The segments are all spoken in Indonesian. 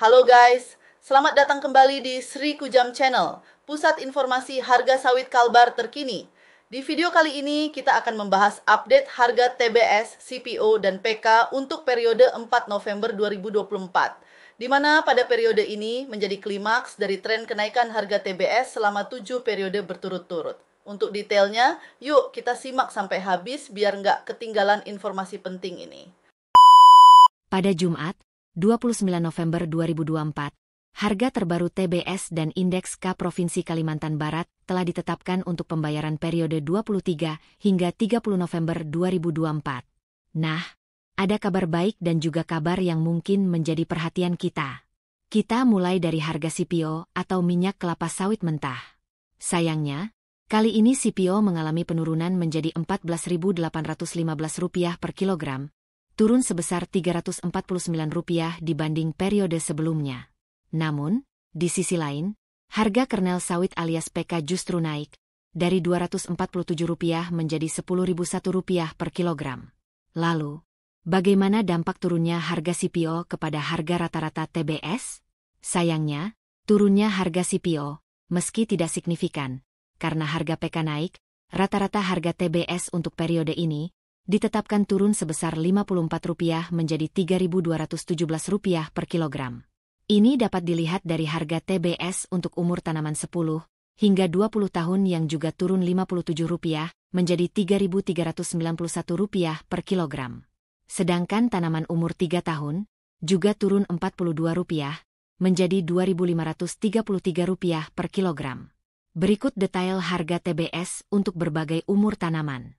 Halo guys, selamat datang kembali di Sri Kujam Channel, pusat informasi harga sawit Kalbar terkini. Di video kali ini kita akan membahas update harga TBS, CPO, dan PK untuk periode 4 November 2024, di mana pada periode ini menjadi klimaks dari tren kenaikan harga TBS selama 7 periode berturut-turut. Untuk detailnya, yuk kita simak sampai habis biar nggak ketinggalan informasi penting ini. Pada Jumat, 29 November 2024, harga terbaru TBS dan Indeks K Provinsi Kalimantan Barat telah ditetapkan untuk pembayaran periode 23 hingga 30 November 2024. Nah, ada kabar baik dan juga kabar yang mungkin menjadi perhatian kita. Kita mulai dari harga CPO atau minyak kelapa sawit mentah. Sayangnya, kali ini CPO mengalami penurunan menjadi Rp14.815 per kilogram, turun sebesar Rp349 dibanding periode sebelumnya. Namun, di sisi lain, harga kernel sawit alias PK justru naik, dari Rp247 menjadi Rp10.001 per kilogram. Lalu, bagaimana dampak turunnya harga CPO kepada harga rata-rata TBS? Sayangnya, turunnya harga CPO, meski tidak signifikan, karena harga PK naik, rata-rata harga TBS untuk periode ini ditetapkan turun sebesar Rp54 menjadi Rp3.217 per kilogram. Ini dapat dilihat dari harga TBS untuk umur tanaman 10 hingga 20 tahun yang juga turun Rp57 menjadi Rp3.391 per kilogram. Sedangkan tanaman umur 3 tahun juga turun Rp42 menjadi Rp2.533 per kilogram. Berikut detail harga TBS untuk berbagai umur tanaman.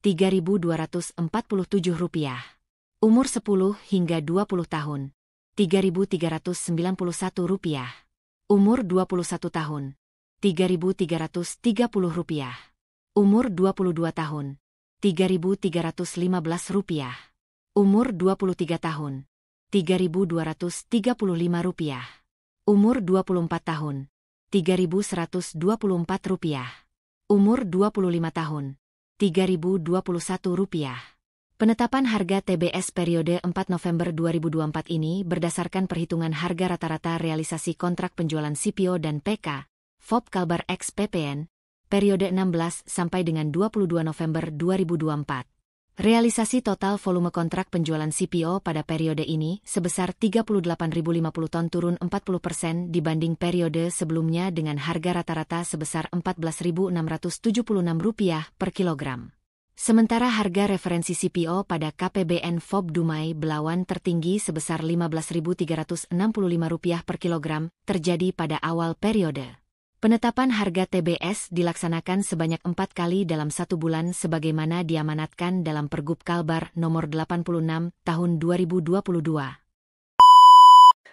3.247 rupiah. Umur 10 hingga 20 tahun, 3.391 rupiah. Umur 21 tahun, 3.330 rupiah. Umur 22 tahun, 3.315 rupiah. Umur 23 tahun, 3.235 rupiah. Umur 24 tahun, 3.124 rupiah. Umur 25 tahun, Rp3.021. Penetapan harga TBS periode 4 November 2024 ini berdasarkan perhitungan harga rata-rata realisasi kontrak penjualan CPO dan PK, FOB Kalbar XPPN PPN, periode 16 sampai dengan 22 November 2024. Realisasi total volume kontrak penjualan CPO pada periode ini sebesar 38.050 ton turun 40 persen dibanding periode sebelumnya dengan harga rata-rata sebesar Rp14.676 per kilogram. Sementara harga referensi CPO pada KPBN FOB Dumai Belawan tertinggi sebesar Rp15.365 per kilogram terjadi pada awal periode. Penetapan harga TBS dilaksanakan sebanyak empat kali dalam satu bulan sebagaimana diamanatkan dalam Pergub Kalbar nomor 86 tahun 2022.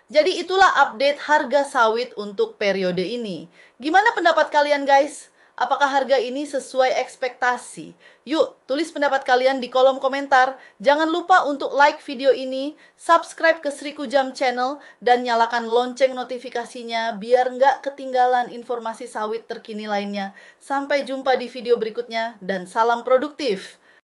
Jadi itulah update harga sawit untuk periode ini. Gimana pendapat kalian guys? Apakah harga ini sesuai ekspektasi? Yuk, tulis pendapat kalian di kolom komentar. Jangan lupa untuk like video ini, subscribe ke Sri Kujam channel, dan nyalakan lonceng notifikasinya biar nggak ketinggalan informasi sawit terkini lainnya. Sampai jumpa di video berikutnya, dan salam produktif!